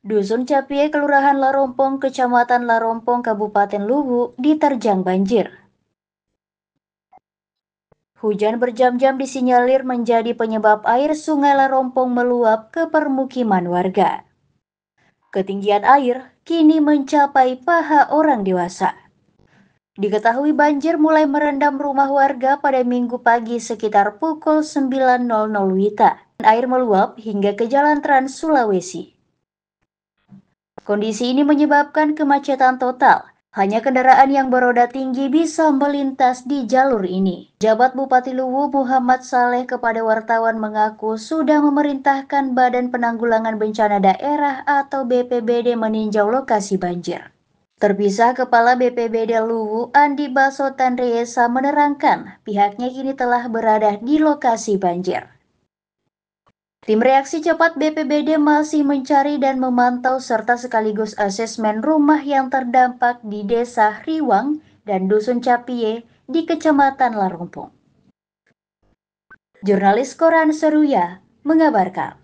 Dusun Capie, Kelurahan Larompong, Kecamatan Larompong, Kabupaten Luwu, diterjang banjir. Hujan berjam-jam disinyalir menjadi penyebab air sungai Larompong meluap ke permukiman warga. Ketinggian air kini mencapai paha orang dewasa. Diketahui banjir mulai merendam rumah warga pada minggu pagi sekitar pukul 9.00 Wita. Air meluap hingga ke Jalan Trans Sulawesi. Kondisi ini menyebabkan kemacetan total. Hanya kendaraan yang beroda tinggi bisa melintas di jalur ini. Jabat Bupati Luwu Muhammad Saleh kepada wartawan mengaku sudah memerintahkan Badan Penanggulangan Bencana Daerah atau BPBD meninjau lokasi banjir. Terpisah Kepala BPBD Luwu Andi Baso Tanreesa menerangkan pihaknya kini telah berada di lokasi banjir. Tim reaksi cepat BPBD masih mencari dan memantau serta sekaligus asesmen rumah yang terdampak di Desa Riwang dan Dusun Capie di Kecamatan Larumpung. Jurnalis Koran Seruya mengabarkan.